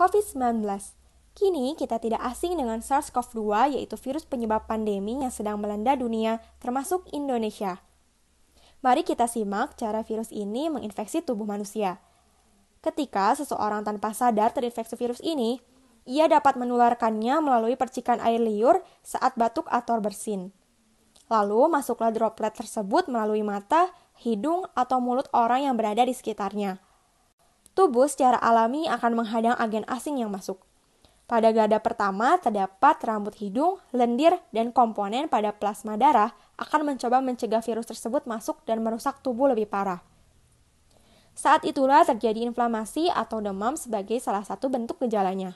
COVID-19. Kini kita tidak asing dengan SARS-CoV-2 yaitu virus penyebab pandemi yang sedang melanda dunia termasuk Indonesia. Mari kita simak cara virus ini menginfeksi tubuh manusia. Ketika seseorang tanpa sadar terinfeksi virus ini, ia dapat menularkannya melalui percikan air liur saat batuk atau bersin. Lalu masuklah droplet tersebut melalui mata, hidung, atau mulut orang yang berada di sekitarnya tubuh secara alami akan menghadang agen asing yang masuk. Pada gada pertama terdapat rambut hidung, lendir, dan komponen pada plasma darah akan mencoba mencegah virus tersebut masuk dan merusak tubuh lebih parah. Saat itulah terjadi inflamasi atau demam sebagai salah satu bentuk gejalanya.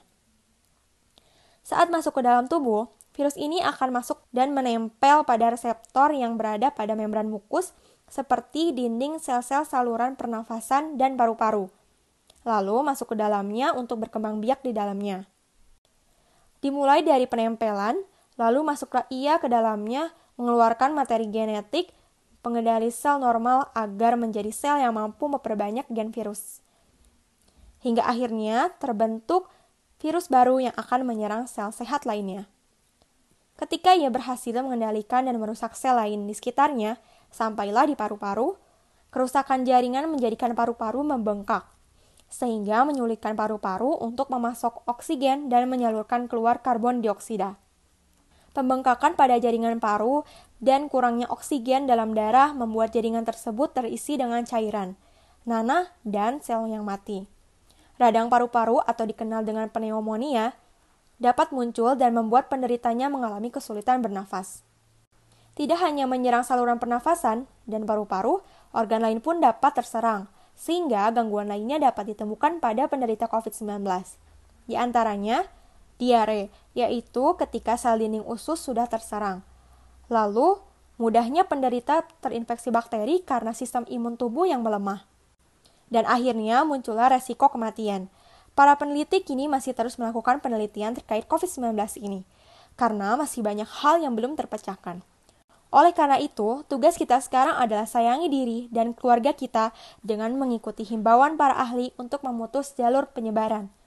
Saat masuk ke dalam tubuh, virus ini akan masuk dan menempel pada reseptor yang berada pada membran mukus seperti dinding sel-sel saluran pernafasan dan paru-paru lalu masuk ke dalamnya untuk berkembang biak di dalamnya. Dimulai dari penempelan, lalu masuklah ia ke dalamnya mengeluarkan materi genetik pengendali sel normal agar menjadi sel yang mampu memperbanyak gen virus. Hingga akhirnya terbentuk virus baru yang akan menyerang sel sehat lainnya. Ketika ia berhasil mengendalikan dan merusak sel lain di sekitarnya, sampailah di paru-paru, kerusakan jaringan menjadikan paru-paru membengkak sehingga menyulitkan paru-paru untuk memasok oksigen dan menyalurkan keluar karbon dioksida. Pembengkakan pada jaringan paru dan kurangnya oksigen dalam darah membuat jaringan tersebut terisi dengan cairan, nanah, dan sel yang mati. Radang paru-paru atau dikenal dengan pneumonia dapat muncul dan membuat penderitanya mengalami kesulitan bernafas. Tidak hanya menyerang saluran pernafasan dan paru-paru, organ lain pun dapat terserang, sehingga gangguan lainnya dapat ditemukan pada penderita COVID-19. Di antaranya, diare, yaitu ketika sel dinding usus sudah terserang. Lalu, mudahnya penderita terinfeksi bakteri karena sistem imun tubuh yang melemah. Dan akhirnya muncullah resiko kematian. Para peneliti kini masih terus melakukan penelitian terkait COVID-19 ini, karena masih banyak hal yang belum terpecahkan. Oleh karena itu, tugas kita sekarang adalah sayangi diri dan keluarga kita dengan mengikuti himbauan para ahli untuk memutus jalur penyebaran.